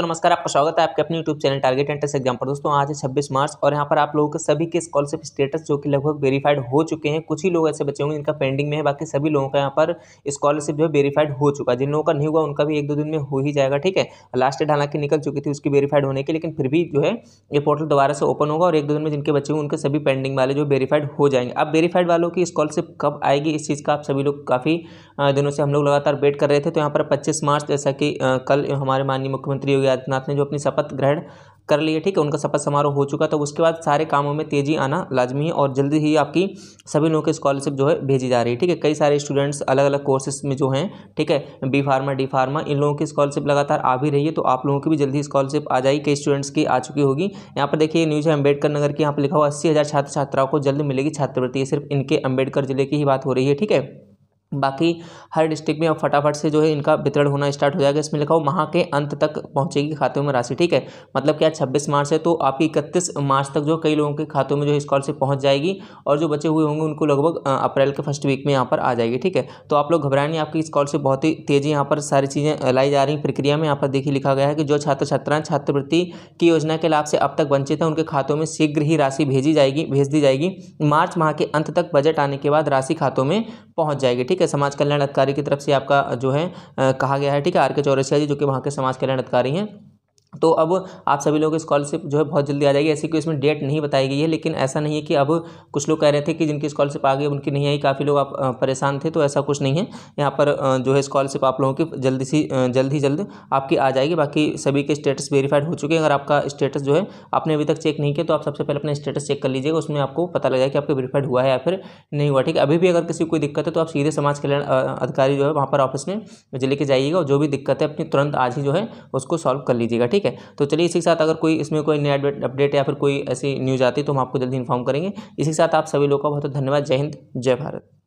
दोस्तों नमस्कार आपका स्वागत है आपके अपने YouTube channel target entrance exam पर दोस्तों आज है छब्बीस मार्च और यहाँ पर आप लोगों के सभी के स्कॉलरशिप स्टेटस जो कि लगभग वेरीफाइड हो चुके हैं कुछ ही लोग ऐसे बचे होंगे इनका पेंडिंग में है बाकी सभी लोगों का यहाँ पर स्कॉलरशिप जो है वेरीफाइड हो चुका है जिन लोगों का नहीं हुआ उनका भी एक दो दिन में हो ही जाएगा ठीक है लास्ट डेट हालांकि निकल चुकी थी उसकी वेरीफाइड होने की लेकिन फिर भी जो है ये पोर्टल दोबारा से ओपन होगा और एक दो दिन में जिनके बच्चे होंगे उनके सभी पेंडिंग वाले जो वेरीफाइड हो जाएंगे अब वेरीफाइड वालों की स्कॉलरशिप कब आएगी इस चीज़ का आप सभी लोग काफ़ी दिनों से हम लोग लगातार वेट कर रहे थे तो यहाँ पर पच्चीस मार्च जैसा कि कल हमारे माननीय मुख्यमंत्री योगी आदित्यनाथ ने जो अपनी शपथ ग्रहण कर लिए ठीक है उनका शपथ समारोह हो चुका तो उसके बाद सारे कामों में तेज़ी आना लाजमी है और जल्दी ही आपकी सभी लोगों की स्कॉलरशिप जो है भेजी जा रही है ठीक है कई सारे स्टूडेंट्स अलग अलग कोर्सेस में जो हैं ठीक है बी फार्मा डी फार्मा इन लोगों की स्कॉलरशिप लगातार आ भी रही है तो आप लोगों की भी जल्दी स्कॉलरशिप आ जाएगी कई स्टूडेंट्स की आ चुकी होगी यहाँ पर देखिए न्यूज़ है अम्बेडकर नगर की यहाँ पर लिखा हुआ अस्सी छात्र छात्राओं को जल्द मिलेगी छात्रवृत्ति सिर्फ इनके अम्बेडकर जिले की ही बात हो रही है ठीक है बाकी हर डिस्ट्रिक्ट में अब फटाफट से जो है इनका वितरण होना स्टार्ट हो जाएगा इसमें लिखा हो माह के अंत तक पहुंचेगी खातों में राशि ठीक है मतलब क्या छब्बीस मार्च है तो आपकी इकतीस मार्च तक जो कई लोगों के खातों में जो है स्कॉलरशिप पहुंच जाएगी और जो बचे हुए होंगे उनको लगभग अप्रैल के फर्स्ट वीक में यहाँ पर आ जाएगी ठीक है तो आप लोग घबराएं नहीं आपकी स्कॉलरशिप बहुत ही तेज़ी यहाँ पर सारी चीज़ें लाई जा रही प्रक्रिया में यहाँ पर देखिए लिखा गया है कि जो छात्र छात्राएं छात्रवृत्ति की योजना के लाभ से अब तक वंचित हैं उनके खातों में शीघ्र ही राशि भेजी जाएगी भेज दी जाएगी मार्च माह के अंत तक बजट आने के बाद राशि खातों में पहुँच जाएगी ठीक ठीक है समाज कल्याण अधिकारी की तरफ से आपका जो है कहा गया है ठीक है आर के चौरसिया जी जो कि वहाँ के समाज कल्याण अधिकारी हैं तो अब आप सभी लोगों की स्कॉलरशिप जो है बहुत जल्दी आ जाएगी ऐसी कोई इसमें डेट नहीं बताई गई है लेकिन ऐसा नहीं है कि अब कुछ लोग कह रहे थे कि जिनकी स्कॉलरशिप आ गई उनकी नहीं आई काफ़ी लोग आप परेशान थे तो ऐसा कुछ नहीं है यहाँ पर जो है स्कॉलरशिप आप लोगों की जल्दी सी जल्द ही जल्द आपकी आ जाएगी बाकी सभी के स्टेटस वेरीफाइड हो चुके हैं अगर आपका स्टेटस जो है आपने अभी तक चेक नहीं किया तो आप सबसे पहले अपना स्टेटस चेक कर लीजिएगा उसमें आपको पता लगा कि आपका वेरीफाइड हुआ है या फिर नहीं हुआ ठीक है अभी भी अगर किसी कोई दिक्कत है तो आप सीधे समाज कल्याण अधिकारी जो है वहाँ पर ऑफिस में लेके जाइएगा और जो भी दिक्कत है अपनी तुरंत आज ही जो है उसको सॉल्व कर लीजिएगा ठीक ठीक है तो चलिए इसी के साथ अगर कोई इसमें कोई नया अपडेट या फिर कोई ऐसी न्यूज़ आती है तो हम आपको जल्दी इन्फॉर्म करेंगे इसी के साथ आप सभी लोगों का बहुत बहुत धन्यवाद जय हिंद जय भारत